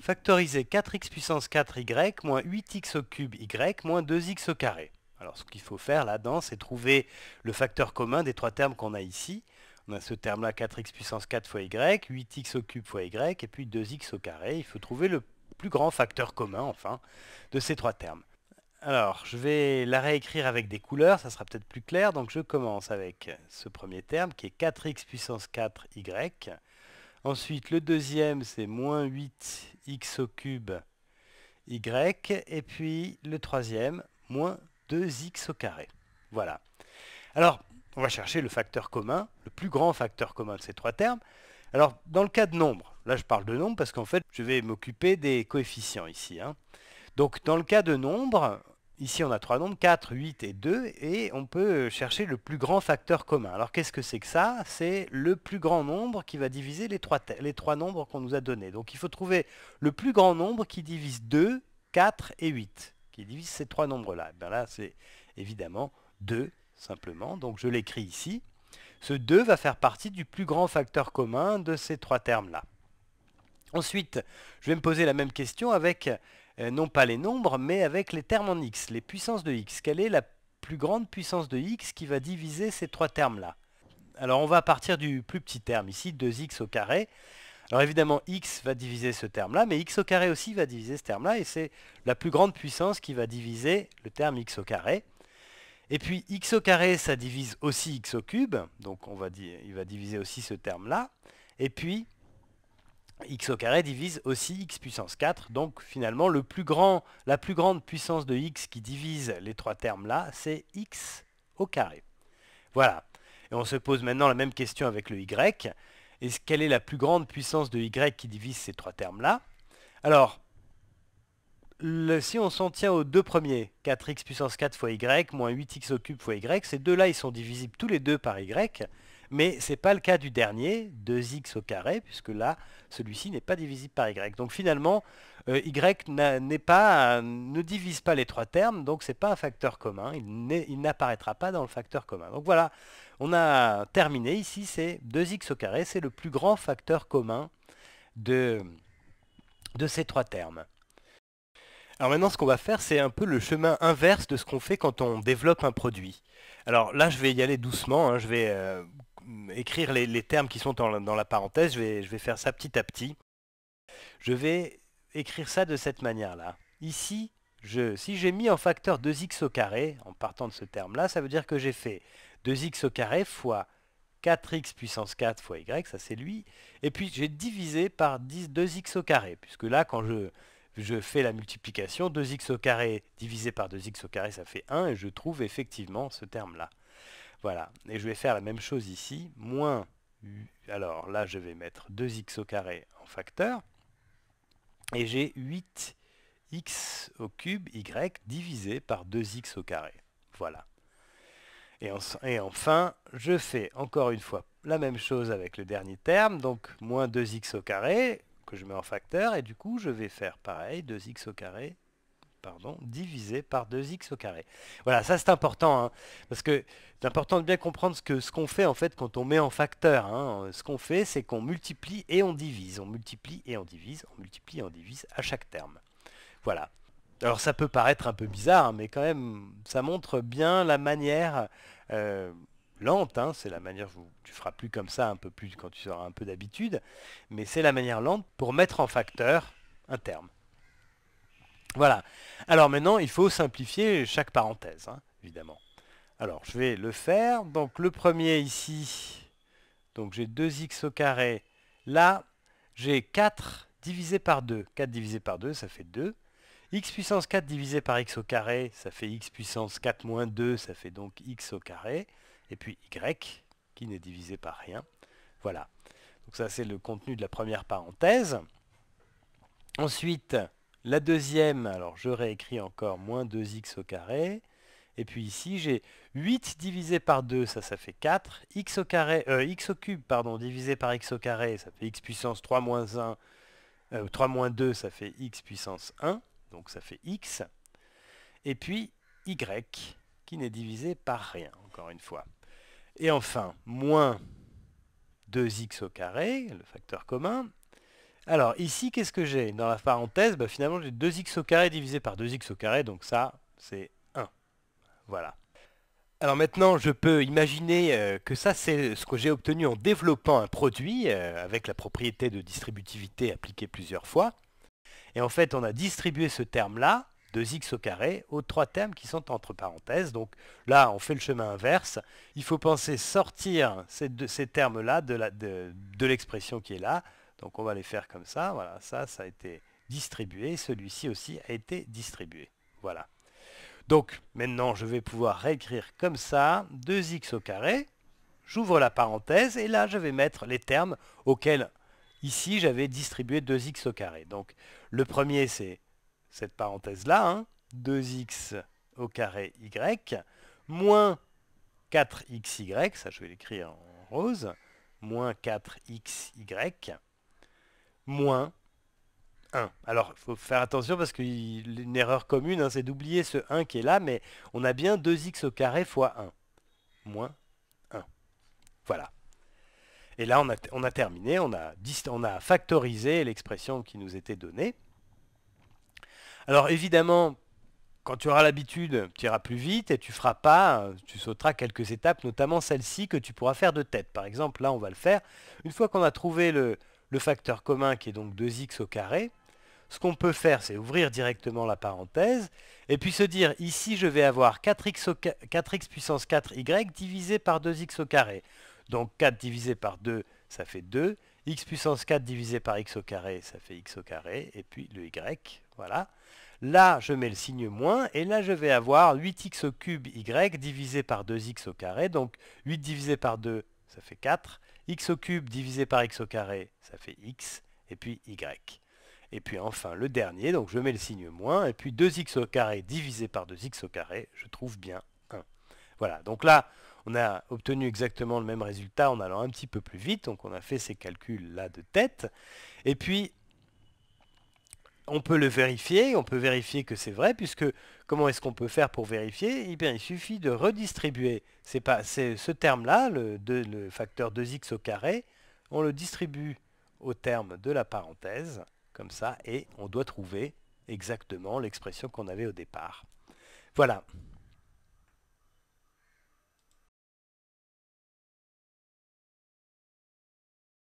Factoriser 4x puissance 4y moins 8x au cube y moins 2x au carré. Alors ce qu'il faut faire là-dedans, c'est trouver le facteur commun des trois termes qu'on a ici. On a ce terme-là 4x puissance 4 fois y, 8x au cube fois y, et puis 2x au carré. Il faut trouver le plus grand facteur commun, enfin, de ces trois termes. Alors, je vais la réécrire avec des couleurs, ça sera peut-être plus clair. Donc je commence avec ce premier terme qui est 4x puissance 4y Ensuite, le deuxième, c'est moins 8x au cube y. Et puis, le troisième, moins 2x au carré. Voilà. Alors, on va chercher le facteur commun, le plus grand facteur commun de ces trois termes. Alors, dans le cas de nombre, là je parle de nombre parce qu'en fait, je vais m'occuper des coefficients ici. Hein. Donc, dans le cas de nombre, Ici, on a trois nombres, 4, 8 et 2, et on peut chercher le plus grand facteur commun. Alors, qu'est-ce que c'est que ça C'est le plus grand nombre qui va diviser les trois, les trois nombres qu'on nous a donnés. Donc, il faut trouver le plus grand nombre qui divise 2, 4 et 8, qui divise ces trois nombres-là. Là, eh là c'est évidemment 2, simplement. Donc, je l'écris ici. Ce 2 va faire partie du plus grand facteur commun de ces trois termes-là. Ensuite, je vais me poser la même question avec euh, non pas les nombres, mais avec les termes en x, les puissances de x. Quelle est la plus grande puissance de x qui va diviser ces trois termes-là Alors on va partir du plus petit terme ici, 2x au carré. Alors évidemment, x va diviser ce terme-là, mais x au carré aussi va diviser ce terme-là, et c'est la plus grande puissance qui va diviser le terme x au carré. Et puis x au carré, ça divise aussi x au cube, donc on va il va diviser aussi ce terme-là. Et puis x au carré divise aussi x puissance 4. Donc finalement, la plus grande puissance de x qui divise les trois termes là, c'est x au carré. Voilà. Et on se pose maintenant la même question avec le y. Est-ce quelle est la plus grande puissance de y qui divise ces trois termes là Alors, si on s'en tient aux deux premiers, 4x puissance 4 fois y, moins 8x au cube fois y, ces deux-là, ils sont divisibles tous les deux par y. Mais ce n'est pas le cas du dernier, 2x au carré, puisque là, celui-ci n'est pas divisible par y. Donc finalement, euh, y n'est pas, euh, ne divise pas les trois termes, donc ce n'est pas un facteur commun, il n'apparaîtra pas dans le facteur commun. Donc voilà, on a terminé ici, c'est 2x au carré, c'est le plus grand facteur commun de, ces trois termes. Alors maintenant, ce qu'on va faire, c'est un peu le chemin inverse de ce qu'on fait quand on développe un produit. Alors là, je vais y aller doucement, hein, je vais euh, écrire les, termes qui sont dans, la parenthèse. Je vais, faire ça petit à petit. Je vais écrire ça de cette manière-là. Ici, si j'ai mis en facteur 2x au carré, en partant de ce terme-là, ça veut dire que j'ai fait 2x au carré fois 4x puissance 4 fois y, ça c'est lui. Et puis j'ai divisé par 2x au carré, puisque là quand je, je fais la multiplication, 2x au carré divisé par 2x au carré ça fait 1, et je trouve effectivement ce terme-là. Voilà. Et je vais faire la même chose ici. Moins, alors là, je vais mettre 2x au carré en facteur. Et j'ai 8x au cube y divisé par 2x au carré. Voilà. Et, et, enfin, je fais encore une fois la même chose avec le dernier terme, donc moins 2x au carré, que je mets en facteur, et du coup, je vais faire pareil, 2x au carré divisé par 2x au carré. Voilà, ça c'est important, hein, parce que c'est important de bien comprendre ce qu'on ce qu'on fait en fait quand on met en facteur. Hein. Ce qu'on fait, c'est qu'on multiplie et on divise, on multiplie et on divise, on multiplie et on divise à chaque terme. Voilà. Alors ça peut paraître un peu bizarre, hein, mais quand même, ça montre bien la manière euh, lente, c'est la manière, où tu feras plus comme ça un peu plus quand tu auras un peu d'habitude, mais c'est la manière lente pour mettre en facteur un terme. Voilà. Alors maintenant, il faut simplifier chaque parenthèse, hein, évidemment. Alors, je vais le faire. Donc, le premier ici, donc j'ai 2x au carré. Là, j'ai 4 divisé par 2. 4 divisé par 2, ça fait 2. x puissance 4 divisé par x au carré, ça fait x puissance 4 moins 2, ça fait donc x au carré. Et puis y, qui n'est divisé par rien. Voilà. Donc ça, c'est le contenu de la première parenthèse. Ensuite, la deuxième, alors je réécris encore moins 2x au carré. Et puis ici, j'ai 8 divisé par 2, ça, ça fait 4. x au, carré, euh, x cube pardon, divisé par x au carré, ça fait x puissance 3 moins 1. 3 euh, moins 2, ça fait x puissance 1. Donc ça fait x. Et puis y, qui n'est divisé par rien, encore une fois. Et enfin, moins 2x au carré, le facteur commun, alors ici, qu'est-ce que j'ai Dans la parenthèse, bah, finalement j'ai 2x au carré divisé par 2x au carré, donc ça, c'est 1. Voilà. Alors maintenant, je peux imaginer euh, que ça, c'est ce que j'ai obtenu en développant un produit euh, avec la propriété de distributivité appliquée plusieurs fois. Et en fait, on a distribué ce terme-là, 2x au carré, aux trois termes qui sont entre parenthèses. Donc là, on fait le chemin inverse. Il faut penser sortir ces, ces termes-là de l'expression qui est là donc on va les faire comme ça. Voilà, ça, ça a été distribué. Celui-ci aussi a été distribué. Voilà. Donc maintenant, je vais pouvoir réécrire comme ça 2x au carré. J'ouvre la parenthèse et là, je vais mettre les termes auxquels, ici, j'avais distribué 2x au carré. Donc le premier, c'est cette parenthèse-là, 2x hein. au carré y, moins 4xy, ça je vais l'écrire en rose, moins 4xy, moins 1. Alors, il faut faire attention parce qu'une erreur commune, hein, c'est d'oublier ce 1 qui est là, mais on a bien 2x au carré fois 1. Moins 1. Voilà. Et là, on a, on a terminé, on a, on a factorisé l'expression qui nous était donnée. Alors évidemment, quand tu auras l'habitude, tu iras plus vite et tu feras pas, tu sauteras quelques étapes, notamment celle-ci que tu pourras faire de tête. Par exemple, là, on va le faire. Une fois qu'on a trouvé le, le facteur commun qui est donc 2x au carré, ce qu'on peut faire, c'est ouvrir directement la parenthèse, et puis se dire, ici, je vais avoir 4x, 4x puissance 4y divisé par 2x au carré. Donc 4 divisé par 2, ça fait 2. x puissance 4 divisé par x au carré, ça fait x au carré. Et puis le y, voilà. Là, je mets le signe moins, et là, je vais avoir 8x au cube y divisé par 2x au carré. Donc 8 divisé par 2, ça fait 4 x au cube divisé par x au carré, ça fait x, et puis y. Et puis enfin le dernier, donc je mets le signe moins, et puis 2x au carré divisé par 2x au carré, je trouve bien 1. Voilà, donc là, on a obtenu exactement le même résultat en allant un petit peu plus vite, donc on a fait ces calculs là de tête. Et puis, on peut le vérifier, on peut vérifier que c'est vrai, puisque comment est-ce qu'on peut faire pour vérifier Eh bien, il suffit de redistribuer. C'est pas, ce terme-là, le, le, facteur 2x au carré, on le distribue au terme de la parenthèse, comme ça, et on doit trouver exactement l'expression qu'on avait au départ. Voilà.